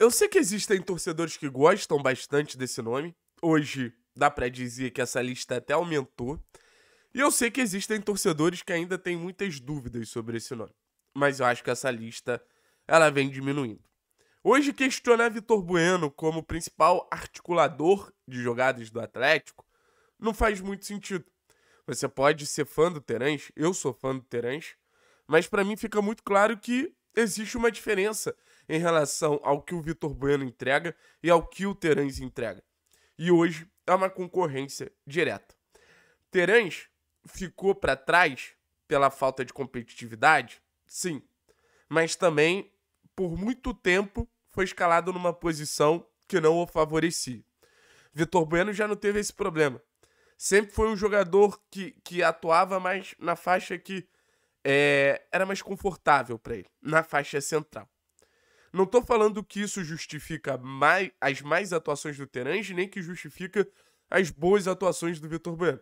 Eu sei que existem torcedores que gostam bastante desse nome. Hoje dá para dizer que essa lista até aumentou. E eu sei que existem torcedores que ainda têm muitas dúvidas sobre esse nome. Mas eu acho que essa lista ela vem diminuindo. Hoje questionar Vitor Bueno como principal articulador de jogadas do Atlético não faz muito sentido. Você pode ser fã do Terãs, eu sou fã do Terãs, mas para mim fica muito claro que existe uma diferença em relação ao que o Vitor Bueno entrega e ao que o Terãs entrega. E hoje é uma concorrência direta. Terãs ficou para trás pela falta de competitividade? Sim. Mas também, por muito tempo, foi escalado numa posição que não o favorecia. Vitor Bueno já não teve esse problema. Sempre foi um jogador que, que atuava mais na faixa que é, era mais confortável para ele, na faixa central. Não tô falando que isso justifica mais, as mais atuações do Terange, nem que justifica as boas atuações do Vitor Bueno.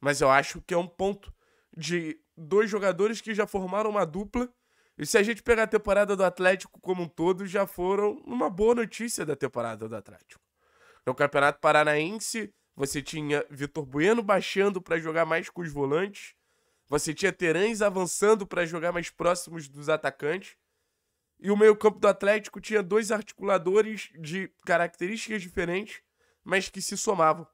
Mas eu acho que é um ponto de dois jogadores que já formaram uma dupla. E se a gente pegar a temporada do Atlético como um todo, já foram uma boa notícia da temporada do Atlético. No Campeonato Paranaense, você tinha Vitor Bueno baixando para jogar mais com os volantes. Você tinha Terães avançando para jogar mais próximos dos atacantes. E o meio-campo do Atlético tinha dois articuladores de características diferentes, mas que se somavam.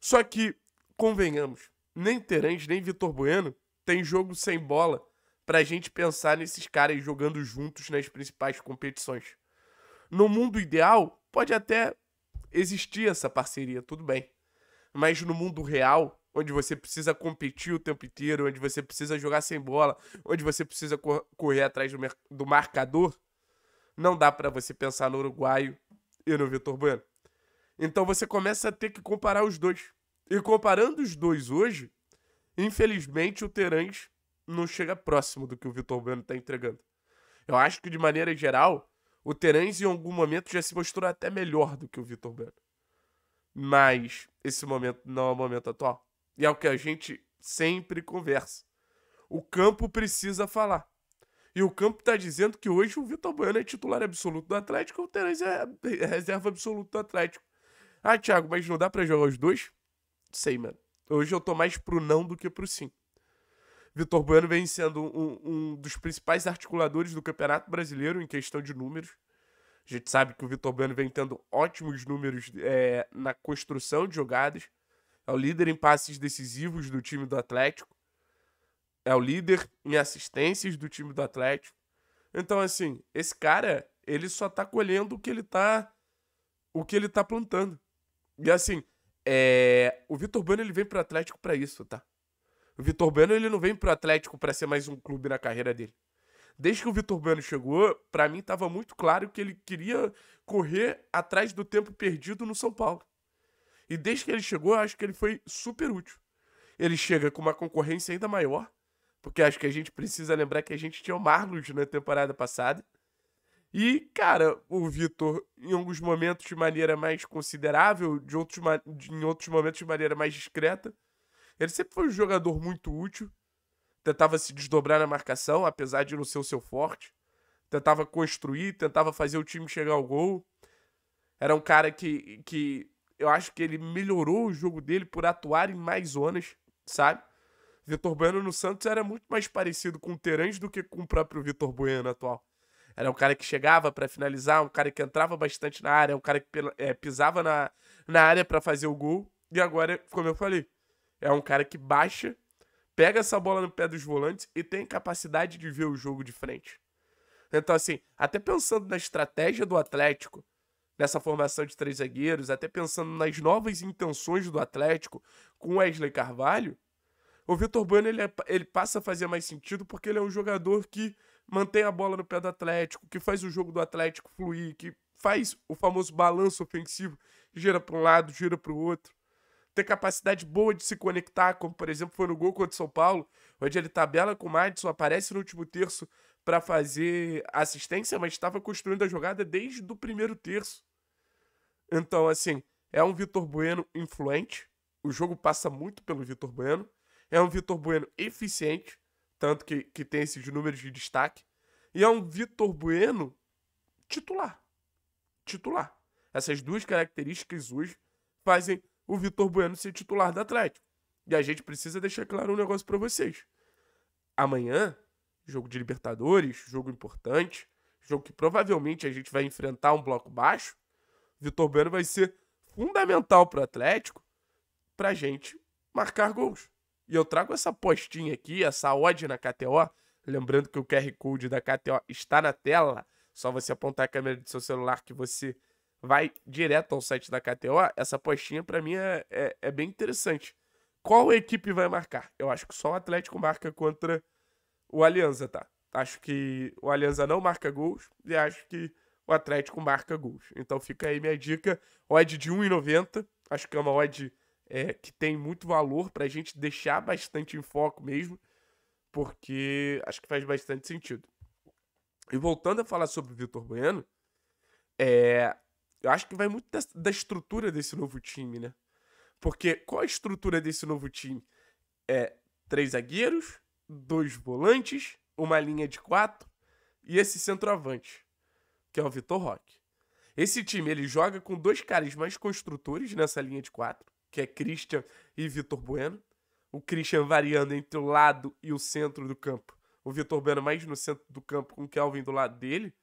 Só que, convenhamos, nem Terence nem Vitor Bueno tem jogo sem bola pra gente pensar nesses caras jogando juntos nas principais competições. No mundo ideal, pode até existir essa parceria, tudo bem. Mas no mundo real, onde você precisa competir o tempo inteiro, onde você precisa jogar sem bola, onde você precisa cor correr atrás do, do marcador, não dá para você pensar no uruguaio e no Vitor Bueno. Então você começa a ter que comparar os dois. E comparando os dois hoje, infelizmente o Terãs não chega próximo do que o Vitor Bueno está entregando. Eu acho que de maneira geral, o Terãs em algum momento já se mostrou até melhor do que o Vitor Bueno. Mas esse momento não é o momento atual. E é o que a gente sempre conversa. O campo precisa falar. E o campo está dizendo que hoje o Vitor Bueno é titular absoluto do Atlético, o Terence é reserva absoluto do Atlético. Ah, Thiago, mas não dá para jogar os dois? Sei, mano. Hoje eu tô mais pro não do que pro sim. Vitor Bueno vem sendo um, um dos principais articuladores do Campeonato Brasileiro em questão de números. A gente sabe que o Vitor Bueno vem tendo ótimos números é, na construção de jogadas é o líder em passes decisivos do time do Atlético, é o líder em assistências do time do Atlético. Então, assim, esse cara, ele só tá colhendo o que ele tá, o que ele tá plantando. E assim, é... o Vitor Bueno ele vem pro Atlético para isso, tá? O Vitor Bueno ele não vem pro Atlético para ser mais um clube na carreira dele. Desde que o Vitor Bueno chegou, para mim tava muito claro que ele queria correr atrás do tempo perdido no São Paulo. E desde que ele chegou, eu acho que ele foi super útil. Ele chega com uma concorrência ainda maior, porque acho que a gente precisa lembrar que a gente tinha o Marlos na temporada passada. E, cara, o Vitor, em alguns momentos de maneira mais considerável, de outros em outros momentos de maneira mais discreta. Ele sempre foi um jogador muito útil, tentava se desdobrar na marcação, apesar de não ser o seu forte. Tentava construir, tentava fazer o time chegar ao gol. Era um cara que, que eu acho que ele melhorou o jogo dele por atuar em mais zonas, sabe? Vitor Bueno no Santos era muito mais parecido com o Terãs do que com o próprio Vitor Bueno atual. Era um cara que chegava para finalizar, um cara que entrava bastante na área, um cara que é, pisava na, na área para fazer o gol. E agora, como eu falei, é um cara que baixa, pega essa bola no pé dos volantes e tem capacidade de ver o jogo de frente. Então, assim, até pensando na estratégia do Atlético, nessa formação de três zagueiros, até pensando nas novas intenções do Atlético com Wesley Carvalho, o Vitor Bueno ele, é ele passa a fazer mais sentido porque ele é um jogador que mantém a bola no pé do Atlético, que faz o jogo do Atlético fluir, que faz o famoso balanço ofensivo, gira para um lado, gira para o outro. Tem capacidade boa de se conectar, como por exemplo foi no gol contra o São Paulo, onde ele tabela com o Madison, aparece no último terço para fazer assistência, mas estava construindo a jogada desde o primeiro terço. Então, assim, é um Vitor Bueno influente. O jogo passa muito pelo Vitor Bueno. É um Vitor Bueno eficiente, tanto que, que tem esses números de destaque. E é um Vitor Bueno titular. Titular. Essas duas características hoje fazem o Vitor Bueno ser titular do Atlético. E a gente precisa deixar claro um negócio para vocês. Amanhã, jogo de Libertadores, jogo importante, jogo que provavelmente a gente vai enfrentar um bloco baixo Vitor Bueno vai ser fundamental para o Atlético para gente marcar gols. E eu trago essa postinha aqui, essa odd na KTO. Lembrando que o QR Code da KTO está na tela. Só você apontar a câmera do seu celular que você vai direto ao site da KTO. Essa postinha, para mim, é, é, é, bem interessante. Qual equipe vai marcar? Eu acho que só o Atlético marca contra o Alianza, tá? Acho que o Alianza não marca gols e acho que o Atlético marca gols. Então fica aí minha dica, odd de 1,90, acho que é uma odd é, que tem muito valor para a gente deixar bastante em foco mesmo, porque acho que faz bastante sentido. E voltando a falar sobre o Vitor Bueno, é, eu acho que vai muito da, da, estrutura desse novo time, né? Porque qual a estrutura desse novo time? É três zagueiros, dois volantes, uma linha de quatro e esse centroavante que é o Vitor Roque. Esse time ele joga com dois caras mais construtores nessa linha de quatro, que é Christian e Vitor Bueno. O Christian variando entre o lado e o centro do campo. O Vitor Bueno mais no centro do campo, com o Kelvin do lado dele.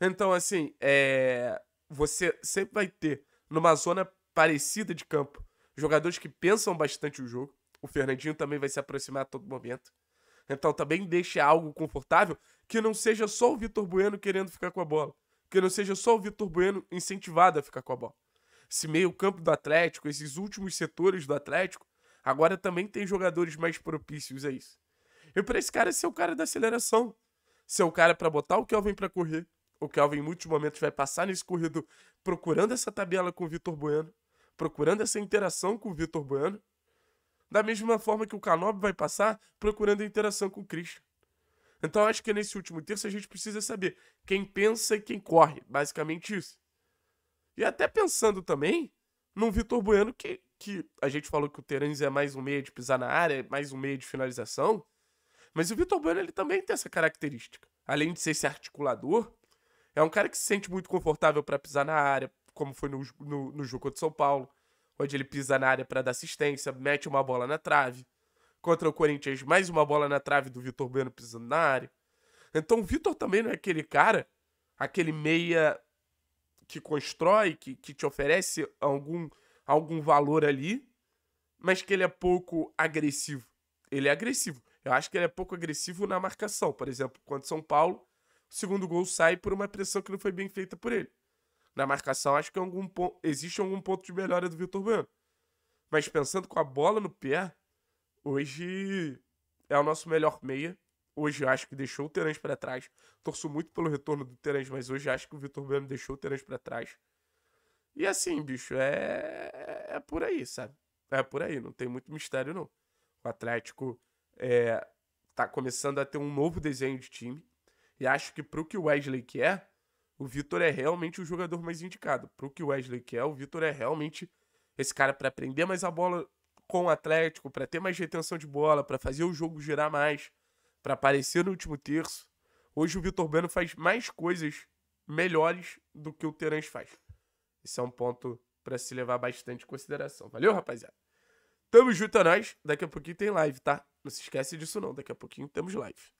Então, assim, é... você sempre vai ter, numa zona parecida de campo, jogadores que pensam bastante o jogo. O Fernandinho também vai se aproximar a todo momento. Então, também deixa algo confortável que não seja só o Vitor Bueno querendo ficar com a bola. Que não seja só o Vitor Bueno incentivado a ficar com a bola. Esse meio-campo do Atlético, esses últimos setores do Atlético, agora também tem jogadores mais propícios a isso. E para esse cara ser o cara da aceleração. Ser o cara para botar o Kelvin para correr. O Kelvin, em muitos momentos, vai passar nesse corredor procurando essa tabela com o Vitor Bueno, procurando essa interação com o Vitor Bueno. Da mesma forma que o Canob vai passar procurando a interação com o Christian. Então acho que nesse último terço a gente precisa saber quem pensa e quem corre, basicamente isso. E até pensando também num Vitor Bueno que, que a gente falou que o Terans é mais um meio de pisar na área, mais um meio de finalização, mas o Vitor Bueno ele também tem essa característica. Além de ser esse articulador, é um cara que se sente muito confortável para pisar na área, como foi no, no, no jogo de São Paulo, onde ele pisa na área para dar assistência, mete uma bola na trave contra o Corinthians, mais uma bola na trave do Vitor Bueno pisando na área. Então o Vitor também não é aquele cara, aquele meia que constrói, que, que te oferece algum, algum valor ali, mas que ele é pouco agressivo. Ele é agressivo. Eu acho que ele é pouco agressivo na marcação. Por exemplo, quando São Paulo, o segundo gol sai por uma pressão que não foi bem feita por ele. Na marcação, acho que é algum ponto, existe algum ponto de melhora do Vitor Bueno. Mas pensando com a bola no pé, Hoje é o nosso melhor meia. Hoje acho que deixou o Terence para trás. Torço muito pelo retorno do Terence, mas hoje acho que o Vitor Bueno deixou o Terence para trás. E assim, bicho, é... é por aí, sabe? É por aí, não tem muito mistério não. O Atlético é... tá começando a ter um novo desenho de time. E acho que pro que o Wesley quer, o Vitor é realmente o jogador mais indicado. Pro que o Wesley quer, o Vitor é realmente esse cara para prender mais a bola com o Atlético para ter mais retenção de bola, para fazer o jogo girar mais, para aparecer no último terço. Hoje o Vitor Bueno faz mais coisas melhores do que o Terãs faz. Isso é um ponto para se levar bastante em consideração. Valeu, rapaziada? Tamo junto a é nós. Daqui a pouquinho tem live, tá? Não se esquece disso não. Daqui a pouquinho temos live.